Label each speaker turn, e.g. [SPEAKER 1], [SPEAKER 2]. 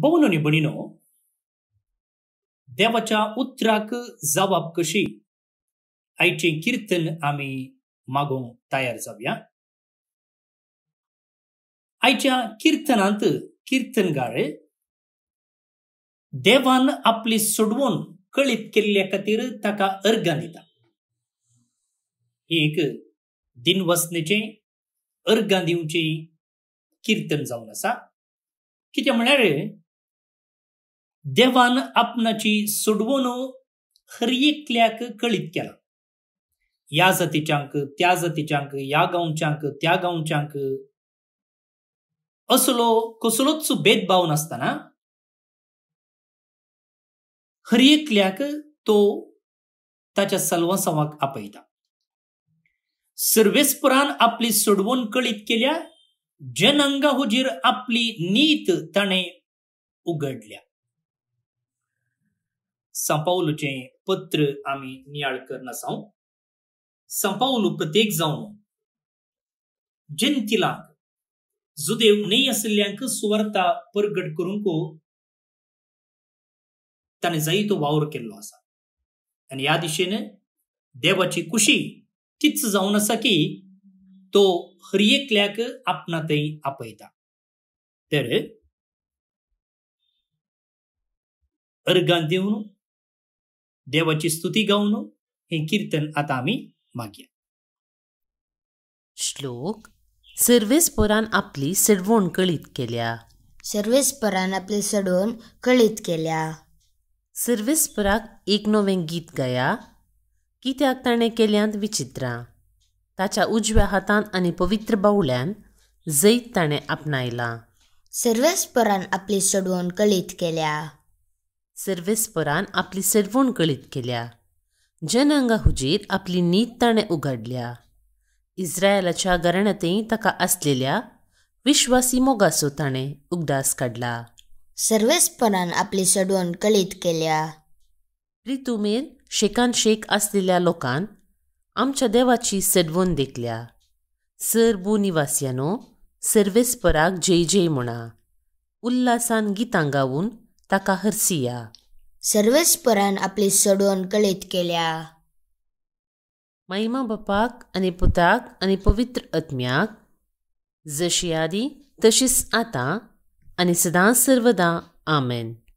[SPEAKER 1] बहुनोनी बणिनो देवाच्या उतराक जबाब कशी आयचें कीर्तन आम्ही मागू तयार जाऊया आयच्या कीर्तन कीर्तनगार देवान आपली सोडवून कळीत केल्ल्या खातीर ताका अर्घां दिता एक दिनवसनेचे अर्घां दिवची कीर्तन जावन आसा कितें म्हळ्यार देवान आपणाची सोडवणूक हर एकल्याक कळीत केला या जातीच्यांक त्या जातीच्यांक या गावच्यांक त्या गांवच्यांक असलो कसलोच भेदभाव नासतना हर एकल्याक तो ताच्या सलवासवाक आपयता सर्वेस्पुरान आपली सोडवण कळीत केल्या जनंगा हुजीर आपली नीत ताणे उघडल्या São पत्र आमी नियाळ कर सांव पावलो प्रत्येक जाऊन जनतिलाक जुदेव न्ही आशिल्ल्यांक सुवार्ता परगट करूंक ताणें जायतो वावर केल्लो आसा आनी ह्या दिशेन देवाची खुशी तीच जावन आसा की तो हर एकल्याक आपणा आपयता तर अर्गां देवाची स्तुती गाऊन हे कीर्तन आता आम्ही मागया
[SPEAKER 2] श्लोक सर्वेस्परान आपली सडवण कळीत केल्या सर्वेस्परान आपली सडवण कळीत केल्या सर्वेस्पराक एक नवें गीत गया कित्याक ताणें केल्यांत विचित्रां ताच्या उजव्या हातान आनी पवित्र बावल्यान जैत ताणें आपणायला सर्वेस्परान आपली सडवण कळीत केल्या सर्वेस्परान आपली सर्वण कळीत केल्या जनंगा हुजीर आपली नीत ताणें उघडल्या इस्रायलाच्या गरणतेंत ताका आसलेल्या विश्वासी मोगासो ताणें उगडास काडला सर्वेस्परान आपली सडवण कळीत केल्या रितुमेर शेकान शेक आसलेल्या लोकान आमच्या देवाची सडवण देखल्या सरबू निवासियानो सर्वेस्पराक जय जय म्हणा उल्लासान गितां गावून ताका हर्सिया सर्वच परान आपली सडवण कळीत केल्या महिमा बापाक आणि पुताक आणि पवित्र आत्म्याक जशी आदी तशीच आतां आनी सर्वदा सर्वदां आमेन